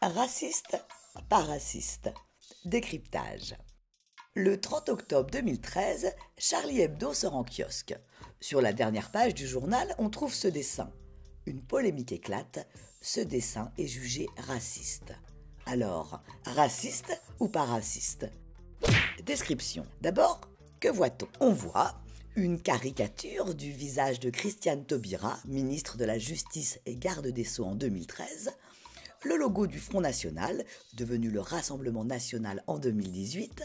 Raciste pas raciste. Décryptage. Le 30 octobre 2013, Charlie Hebdo sort en kiosque. Sur la dernière page du journal, on trouve ce dessin. Une polémique éclate, ce dessin est jugé raciste. Alors, raciste ou pas raciste Description. D'abord, que voit-on On voit une caricature du visage de Christiane Taubira, ministre de la Justice et garde des Sceaux en 2013, le logo du Front National, devenu le Rassemblement National en 2018,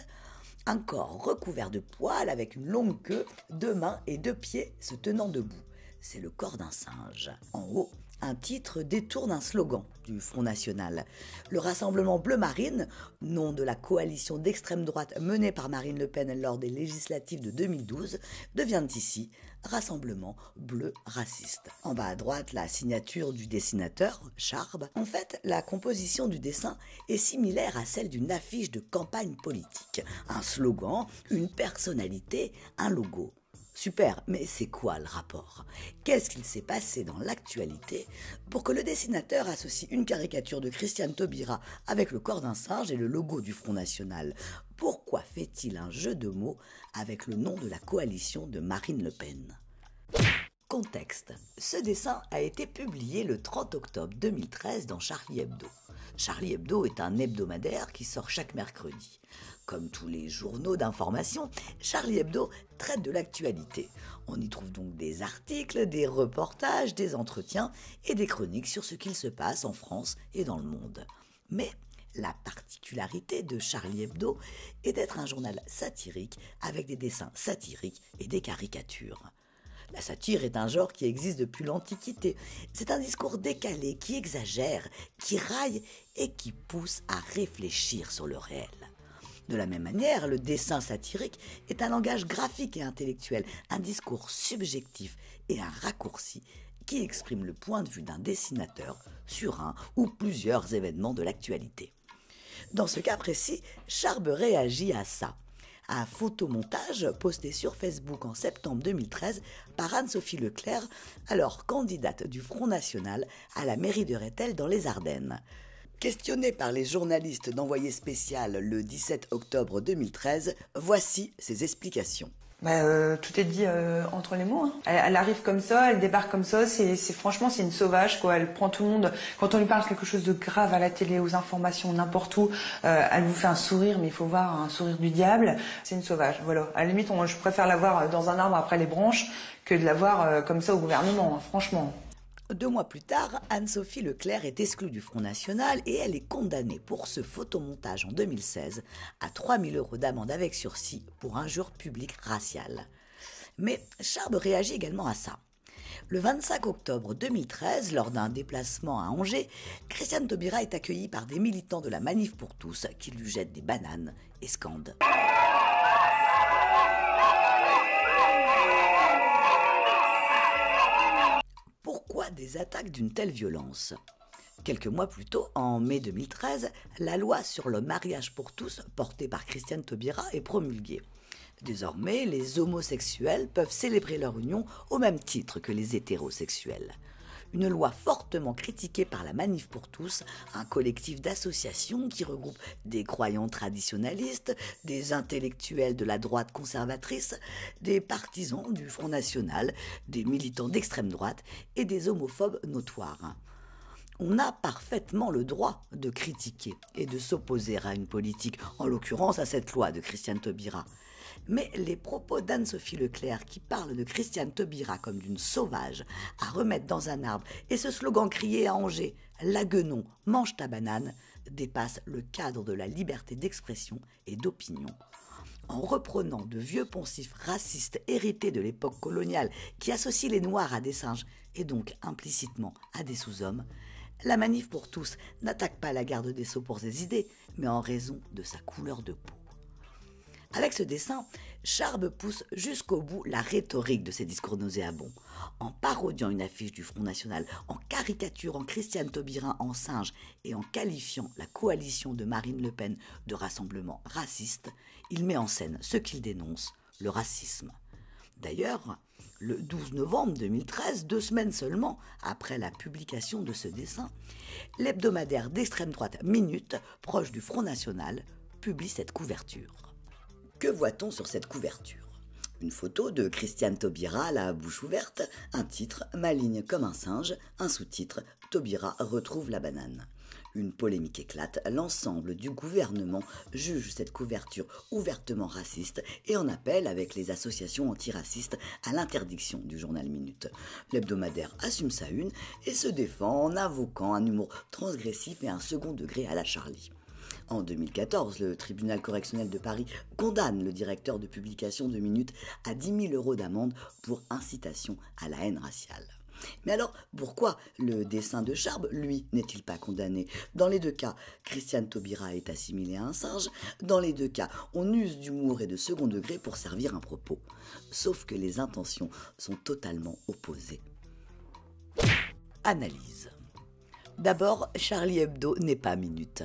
un corps recouvert de poils avec une longue queue, deux mains et deux pieds se tenant debout. C'est le corps d'un singe. En haut, un titre détourne un slogan du Front National. Le Rassemblement Bleu Marine, nom de la coalition d'extrême droite menée par Marine Le Pen lors des législatives de 2012, devient ici Rassemblement Bleu Raciste. En bas à droite, la signature du dessinateur, Charb. En fait, la composition du dessin est similaire à celle d'une affiche de campagne politique. Un slogan, une personnalité, un logo. Super, mais c'est quoi le rapport Qu'est-ce qu'il s'est passé dans l'actualité pour que le dessinateur associe une caricature de Christiane Taubira avec le corps d'un singe et le logo du Front National Pourquoi fait-il un jeu de mots avec le nom de la coalition de Marine Le Pen Contexte. Ce dessin a été publié le 30 octobre 2013 dans Charlie Hebdo. Charlie Hebdo est un hebdomadaire qui sort chaque mercredi. Comme tous les journaux d'information, Charlie Hebdo traite de l'actualité. On y trouve donc des articles, des reportages, des entretiens et des chroniques sur ce qu'il se passe en France et dans le monde. Mais la particularité de Charlie Hebdo est d'être un journal satirique avec des dessins satiriques et des caricatures. La satire est un genre qui existe depuis l'Antiquité. C'est un discours décalé qui exagère, qui raille et qui pousse à réfléchir sur le réel. De la même manière, le dessin satirique est un langage graphique et intellectuel, un discours subjectif et un raccourci qui exprime le point de vue d'un dessinateur sur un ou plusieurs événements de l'actualité. Dans ce cas précis, Charbe réagit à ça à photomontage posté sur Facebook en septembre 2013 par Anne-Sophie Leclerc, alors candidate du Front National à la mairie de Rethel dans les Ardennes. Questionnée par les journalistes d'envoyé spécial le 17 octobre 2013, voici ses explications. Bah, euh, tout est dit euh, entre les mots. Hein. Elle, arrive comme ça, elle débarque comme ça. C'est franchement, c'est une sauvage quoi. Elle prend tout le monde. Quand on lui parle quelque chose de grave à la télé, aux informations, n'importe où, euh, elle vous fait un sourire, mais il faut voir un sourire du diable. C'est une sauvage. Voilà. À la limite, je préfère la voir dans un arbre après les branches que de la voir comme ça au gouvernement. Hein, franchement. Deux mois plus tard, Anne-Sophie Leclerc est exclue du Front National et elle est condamnée pour ce photomontage en 2016 à 3000 euros d'amende avec sursis pour injure publique raciale. Mais Charb réagit également à ça. Le 25 octobre 2013, lors d'un déplacement à Angers, Christiane Taubira est accueillie par des militants de la Manif pour tous qui lui jettent des bananes et scandent. attaques d'une telle violence. Quelques mois plus tôt, en mai 2013, la loi sur le mariage pour tous, portée par Christiane Taubira, est promulguée. Désormais, les homosexuels peuvent célébrer leur union au même titre que les hétérosexuels une loi fortement critiquée par la Manif pour tous, un collectif d'associations qui regroupe des croyants traditionnalistes, des intellectuels de la droite conservatrice, des partisans du Front National, des militants d'extrême droite et des homophobes notoires. On a parfaitement le droit de critiquer et de s'opposer à une politique, en l'occurrence à cette loi de Christiane Taubira. Mais les propos d'Anne-Sophie Leclerc qui parle de Christiane Taubira comme d'une sauvage à remettre dans un arbre et ce slogan crié à Angers La guenon, mange ta banane dépasse le cadre de la liberté d'expression et d'opinion en reprenant de vieux poncifs racistes hérités de l'époque coloniale qui associent les Noirs à des singes et donc implicitement à des sous-hommes, la manif pour tous n'attaque pas la garde des Sceaux pour ses idées, mais en raison de sa couleur de peau. Avec ce dessin, Charb pousse jusqu'au bout la rhétorique de ses discours nauséabonds. En parodiant une affiche du Front National, en caricaturant Christiane Taubira en singe et en qualifiant la coalition de Marine Le Pen de rassemblement raciste, il met en scène ce qu'il dénonce, le racisme. D'ailleurs, le 12 novembre 2013, deux semaines seulement après la publication de ce dessin, l'hebdomadaire d'extrême droite Minute, proche du Front National, publie cette couverture. Que voit-on sur cette couverture une photo de Christiane Taubira, la bouche ouverte, un titre, maligne comme un singe, un sous-titre, Taubira retrouve la banane. Une polémique éclate, l'ensemble du gouvernement juge cette couverture ouvertement raciste et en appelle avec les associations antiracistes à l'interdiction du journal Minute. L'hebdomadaire assume sa une et se défend en invoquant un humour transgressif et un second degré à la Charlie. En 2014, le tribunal correctionnel de Paris condamne le directeur de publication de Minute à 10 000 euros d'amende pour incitation à la haine raciale. Mais alors, pourquoi le dessin de Charb, lui, n'est-il pas condamné Dans les deux cas, Christiane Taubira est assimilée à un singe. Dans les deux cas, on use d'humour et de second degré pour servir un propos. Sauf que les intentions sont totalement opposées. Analyse. D'abord, Charlie Hebdo n'est pas minute.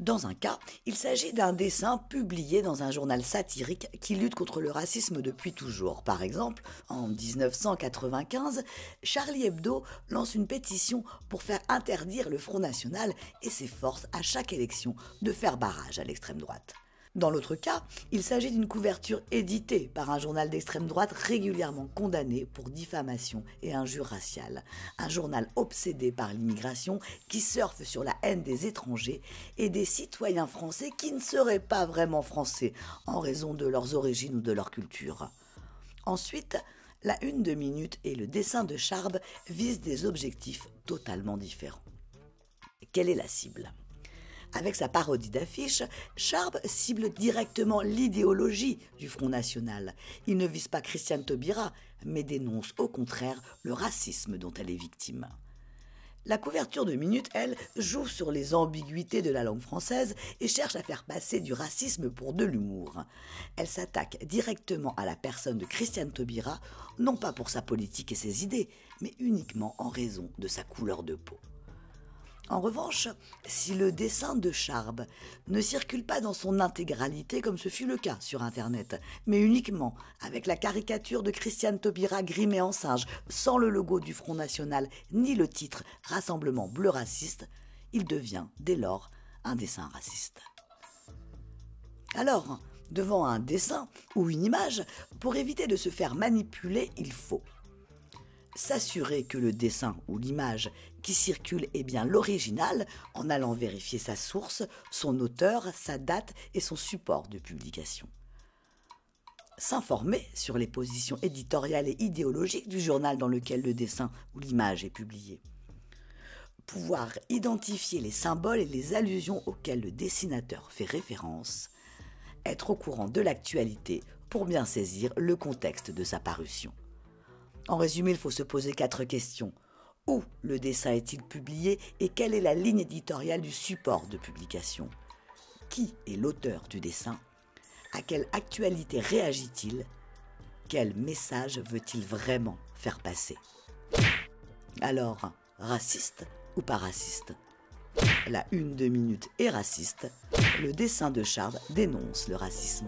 Dans un cas, il s'agit d'un dessin publié dans un journal satirique qui lutte contre le racisme depuis toujours. Par exemple, en 1995, Charlie Hebdo lance une pétition pour faire interdire le Front National et s'efforce à chaque élection de faire barrage à l'extrême droite. Dans l'autre cas, il s'agit d'une couverture éditée par un journal d'extrême droite régulièrement condamné pour diffamation et injure raciale. Un journal obsédé par l'immigration qui surfe sur la haine des étrangers et des citoyens français qui ne seraient pas vraiment français en raison de leurs origines ou de leur culture. Ensuite, la une de minute et le dessin de Charb visent des objectifs totalement différents. Quelle est la cible avec sa parodie d'affiche, Charb cible directement l'idéologie du Front National. Il ne vise pas Christiane Taubira, mais dénonce au contraire le racisme dont elle est victime. La couverture de Minute, elle, joue sur les ambiguïtés de la langue française et cherche à faire passer du racisme pour de l'humour. Elle s'attaque directement à la personne de Christiane Taubira, non pas pour sa politique et ses idées, mais uniquement en raison de sa couleur de peau. En revanche, si le dessin de Charb ne circule pas dans son intégralité comme ce fut le cas sur Internet, mais uniquement avec la caricature de Christiane Taubira grimée en singe, sans le logo du Front National ni le titre Rassemblement bleu raciste, il devient dès lors un dessin raciste. Alors, devant un dessin ou une image, pour éviter de se faire manipuler, il faut s'assurer que le dessin ou l'image qui circule est bien l'original en allant vérifier sa source, son auteur, sa date et son support de publication. S'informer sur les positions éditoriales et idéologiques du journal dans lequel le dessin ou l'image est publié. Pouvoir identifier les symboles et les allusions auxquelles le dessinateur fait référence. Être au courant de l'actualité pour bien saisir le contexte de sa parution. En résumé, il faut se poser quatre questions. Où le dessin est-il publié et quelle est la ligne éditoriale du support de publication Qui est l'auteur du dessin À quelle actualité réagit-il Quel message veut-il vraiment faire passer Alors, raciste ou pas raciste La une de minute est raciste. Le dessin de Charles dénonce le racisme.